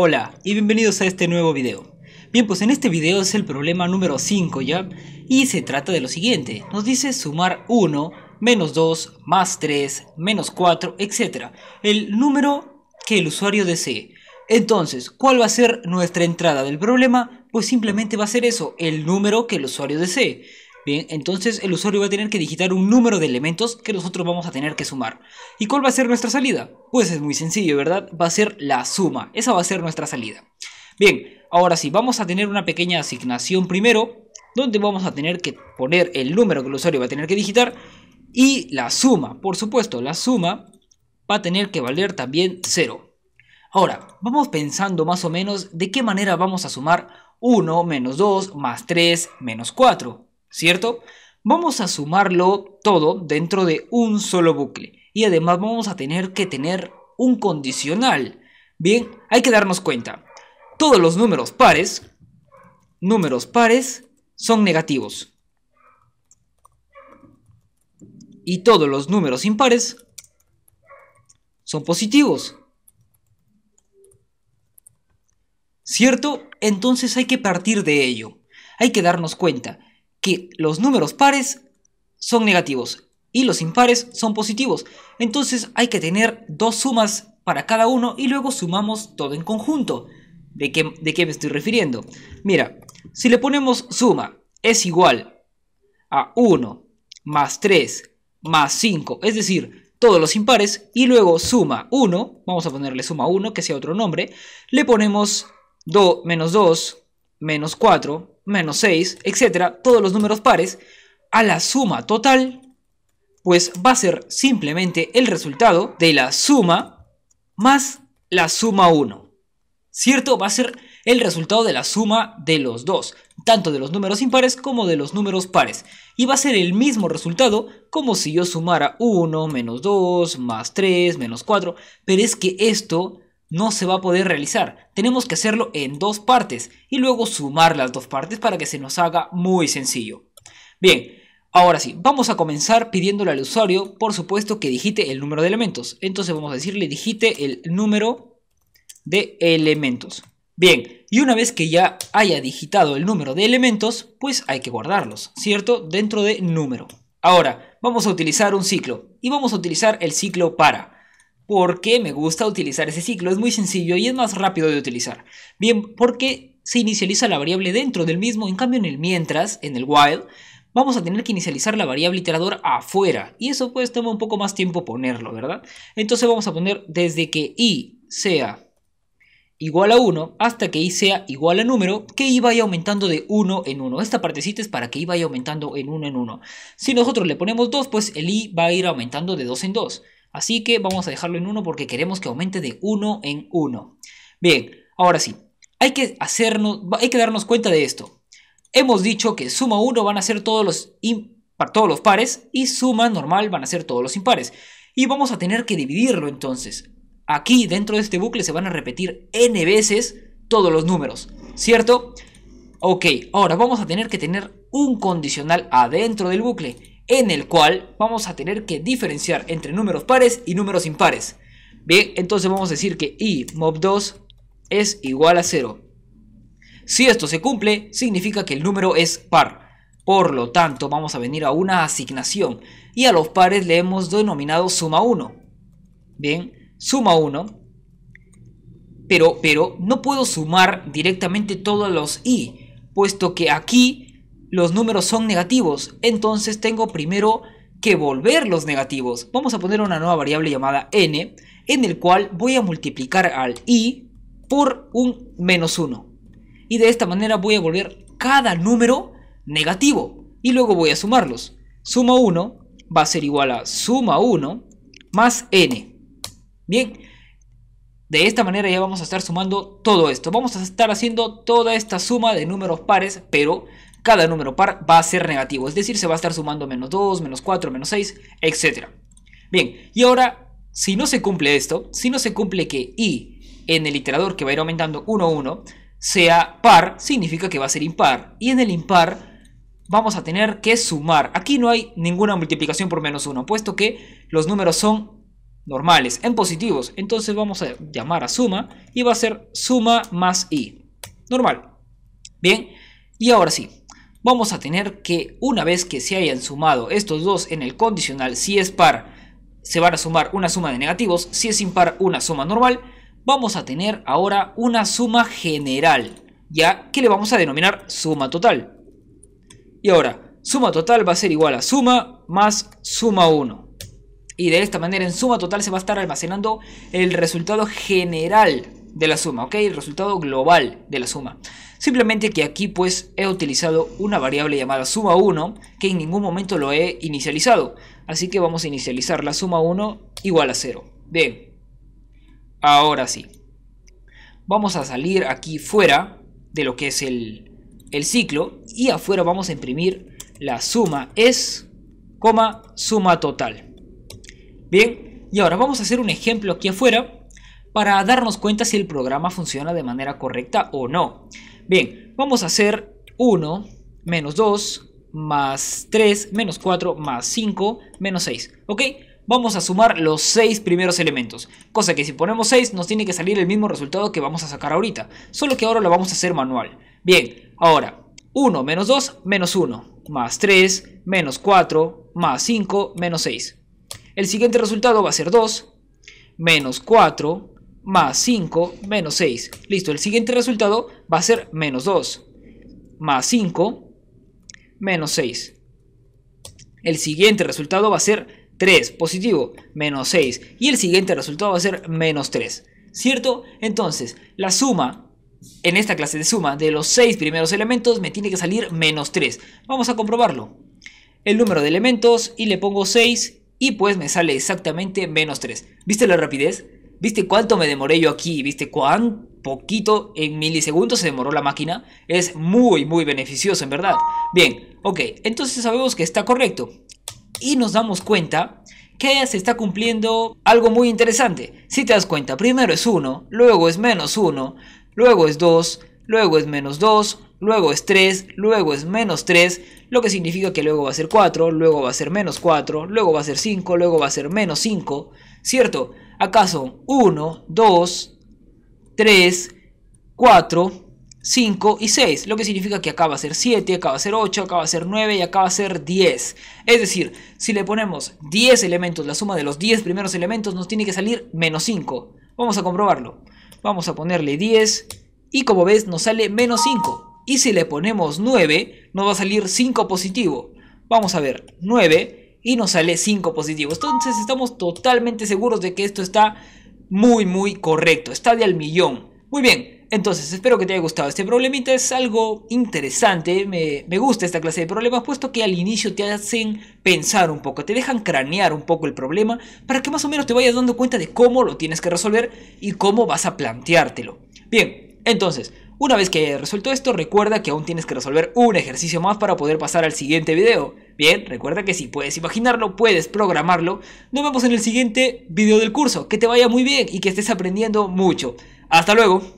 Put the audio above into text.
Hola y bienvenidos a este nuevo video. Bien, pues en este video es el problema número 5 ya, y se trata de lo siguiente. Nos dice sumar 1, menos 2, más 3, menos 4, etc. El número que el usuario desee. Entonces, ¿cuál va a ser nuestra entrada del problema? Pues simplemente va a ser eso, el número que el usuario desee. Bien, entonces el usuario va a tener que digitar un número de elementos que nosotros vamos a tener que sumar. ¿Y cuál va a ser nuestra salida? Pues es muy sencillo, ¿verdad? Va a ser la suma. Esa va a ser nuestra salida. Bien, ahora sí, vamos a tener una pequeña asignación primero, donde vamos a tener que poner el número que el usuario va a tener que digitar y la suma. Por supuesto, la suma va a tener que valer también 0. Ahora, vamos pensando más o menos de qué manera vamos a sumar 1 menos 2 más 3 menos 4. ¿cierto? Vamos a sumarlo todo dentro de un solo bucle y además vamos a tener que tener un condicional. Bien, hay que darnos cuenta. Todos los números pares, números pares son negativos. Y todos los números impares son positivos. ¿Cierto? Entonces hay que partir de ello. Hay que darnos cuenta que los números pares son negativos y los impares son positivos. Entonces hay que tener dos sumas para cada uno y luego sumamos todo en conjunto. ¿De qué, de qué me estoy refiriendo? Mira, si le ponemos suma es igual a 1 más 3 más 5, es decir, todos los impares, y luego suma 1, vamos a ponerle suma 1, que sea otro nombre, le ponemos 2 menos 2, menos 4, menos 6, etcétera, todos los números pares, a la suma total, pues va a ser simplemente el resultado de la suma más la suma 1. ¿Cierto? Va a ser el resultado de la suma de los dos, tanto de los números impares como de los números pares. Y va a ser el mismo resultado como si yo sumara 1, menos 2, más 3, menos 4. Pero es que esto no se va a poder realizar. Tenemos que hacerlo en dos partes y luego sumar las dos partes para que se nos haga muy sencillo. Bien, ahora sí, vamos a comenzar pidiéndole al usuario, por supuesto, que digite el número de elementos. Entonces vamos a decirle digite el número de elementos. Bien, y una vez que ya haya digitado el número de elementos, pues hay que guardarlos, ¿cierto? Dentro de número. Ahora, vamos a utilizar un ciclo y vamos a utilizar el ciclo para porque me gusta utilizar ese ciclo. Es muy sencillo y es más rápido de utilizar. Bien, porque se inicializa la variable dentro del mismo. En cambio, en el mientras, en el while, vamos a tener que inicializar la variable iteradora afuera. Y eso pues toma un poco más tiempo ponerlo, ¿verdad? Entonces vamos a poner desde que i sea igual a 1 hasta que i sea igual a número, que i vaya aumentando de 1 en 1. Esta partecita es para que i vaya aumentando en 1 en 1. Si nosotros le ponemos 2, pues el i va a ir aumentando de 2 en 2. Así que vamos a dejarlo en 1 porque queremos que aumente de 1 en 1. Bien, ahora sí, hay que, hacernos, hay que darnos cuenta de esto. Hemos dicho que suma 1 van a ser todos los, todos los pares y suma normal van a ser todos los impares. Y vamos a tener que dividirlo entonces. Aquí dentro de este bucle se van a repetir n veces todos los números, ¿cierto? Ok, ahora vamos a tener que tener un condicional adentro del bucle en el cual vamos a tener que diferenciar entre números pares y números impares. Bien, entonces vamos a decir que i mod 2 es igual a 0. Si esto se cumple, significa que el número es par. Por lo tanto, vamos a venir a una asignación y a los pares le hemos denominado suma 1. Bien, suma 1. Pero, pero no puedo sumar directamente todos los i, puesto que aquí los números son negativos, entonces tengo primero que volver los negativos. Vamos a poner una nueva variable llamada n, en el cual voy a multiplicar al i por un menos 1. Y de esta manera voy a volver cada número negativo. Y luego voy a sumarlos. Suma 1 va a ser igual a suma 1 más n. Bien, de esta manera ya vamos a estar sumando todo esto. Vamos a estar haciendo toda esta suma de números pares, pero cada número par va a ser negativo, es decir, se va a estar sumando menos 2, menos 4, menos 6, etc. Bien, y ahora, si no se cumple esto, si no se cumple que i en el iterador que va a ir aumentando 1, 1, sea par, significa que va a ser impar, y en el impar vamos a tener que sumar. Aquí no hay ninguna multiplicación por menos 1, puesto que los números son normales, en positivos. Entonces vamos a llamar a suma y va a ser suma más i. Normal. Bien, y ahora sí, vamos a tener que una vez que se hayan sumado estos dos en el condicional, si es par, se van a sumar una suma de negativos, si es impar, una suma normal, vamos a tener ahora una suma general, ya que le vamos a denominar suma total. Y ahora, suma total va a ser igual a suma más suma 1. Y de esta manera en suma total se va a estar almacenando el resultado general de la suma, ¿ok? El resultado global de la suma. Simplemente que aquí pues he utilizado una variable llamada suma 1 que en ningún momento lo he inicializado. Así que vamos a inicializar la suma 1 igual a 0. Bien, ahora sí. Vamos a salir aquí fuera de lo que es el, ciclo y afuera vamos a imprimir la suma es, coma, suma total. Bien, y ahora vamos a hacer un ejemplo aquí afuera para darnos cuenta si el programa funciona de manera correcta o no. Bien, vamos a hacer 1 menos 2 más 3 menos 4 más 5 menos 6. ¿Ok? Vamos a sumar los 6 primeros elementos. Cosa que si ponemos 6 nos tiene que salir el mismo resultado que vamos a sacar ahorita. Solo que ahora lo vamos a hacer manual. Bien, ahora 1 menos 2 menos 1 más 3 menos 4 más 5 menos 6. El siguiente resultado va a ser 2 menos 4 más 5 menos 6. Listo, el siguiente resultado va a ser menos 2 más 5 menos 6. El siguiente resultado va a ser 3 positivo menos 6 y el siguiente resultado va a ser menos 3. ¿Cierto? Entonces, la suma en esta clase de suma de los 6 primeros elementos me tiene que salir menos 3. Vamos a comprobarlo. El número de elementos y le pongo 6 y pues me sale exactamente menos 3. ¿Viste la rapidez? ¿viste cuánto me demoré yo aquí? ¿Viste cuán poquito en milisegundos se demoró la máquina? Es muy, muy beneficioso, en verdad. Bien, ok, entonces sabemos que está correcto. Y nos damos cuenta que se está cumpliendo algo muy interesante. Si te das cuenta, primero es 1, luego es menos 1, luego es 2, luego es menos 2, luego es 3, luego es menos 3, lo que significa que luego va a ser 4, luego va a ser menos 4, luego va a ser 5, luego va a ser menos 5, ¿cierto? Acá son 1, 2, 3, 4, 5 y 6. Lo que significa que acá va a ser 7, acá va a ser 8, acá va a ser 9 y acá va a ser 10. Es decir, si le ponemos 10 elementos, la suma de los 10 primeros elementos nos tiene que salir menos 5. Vamos a comprobarlo. Vamos a ponerle 10 y como ves nos sale menos 5. Y si le ponemos 9 nos va a salir 5 positivo. Vamos a ver, 9 y nos sale 5 positivos. Entonces estamos totalmente seguros de que esto está muy muy correcto, está de al millón. Muy bien, entonces espero que te haya gustado este problemita, es algo interesante, me, me, gusta esta clase de problemas puesto que al inicio te hacen pensar un poco, te dejan cranear un poco el problema para que más o menos te vayas dando cuenta de cómo lo tienes que resolver y cómo vas a planteártelo. Bien, entonces una vez que hayas resuelto esto, recuerda que aún tienes que resolver un ejercicio más para poder pasar al siguiente video. Bien, recuerda que si puedes imaginarlo, puedes programarlo. Nos vemos en el siguiente video del curso. Que te vaya muy bien y que estés aprendiendo mucho. Hasta luego.